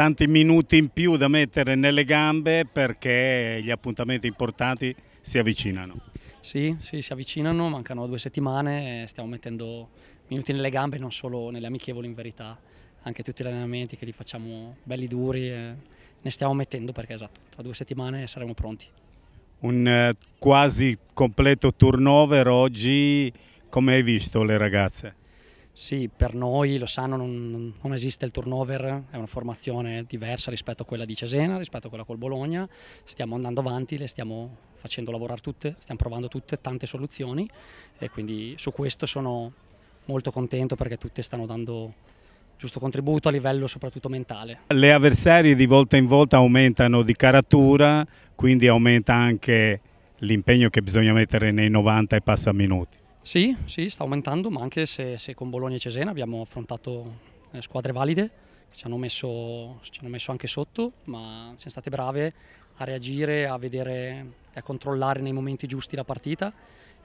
tanti minuti in più da mettere nelle gambe perché gli appuntamenti importanti si avvicinano. Sì, sì, si avvicinano, mancano due settimane, stiamo mettendo minuti nelle gambe, non solo nelle amichevoli in verità, anche tutti gli allenamenti che li facciamo belli duri, eh, ne stiamo mettendo perché esatto, tra due settimane saremo pronti. Un eh, quasi completo turnover oggi, come hai visto le ragazze? Sì, per noi, lo sanno, non, non, esiste il turnover, è una formazione diversa rispetto a quella di Cesena, rispetto a quella col Bologna, stiamo andando avanti, le stiamo facendo lavorare tutte, stiamo provando tutte tante soluzioni e quindi su questo sono molto contento perché tutte stanno dando giusto contributo a livello soprattutto mentale. Le avversarie di volta in volta aumentano di caratura, quindi aumenta anche l'impegno che bisogna mettere nei 90 e passa minuti. Sì, sì, sta aumentando, ma anche se, se, con Bologna e Cesena abbiamo affrontato eh, squadre valide che ci hanno, messo, ci hanno messo anche sotto, ma siamo state brave a reagire, a vedere e a controllare nei momenti giusti la partita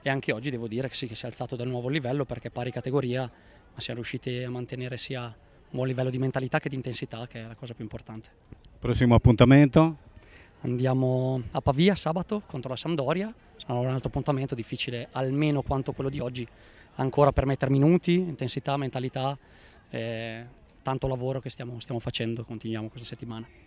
e anche oggi devo dire che sì, che si è alzato dal nuovo livello perché pari categoria, ma siamo riusciti a mantenere sia un buon livello di mentalità che di intensità, che è la cosa più importante. Prossimo appuntamento? Andiamo a Pavia sabato contro la Sampdoria, sarà un altro appuntamento difficile almeno quanto quello di oggi, ancora per mettere minuti, intensità, mentalità, eh, tanto lavoro che stiamo, stiamo facendo, continuiamo questa settimana.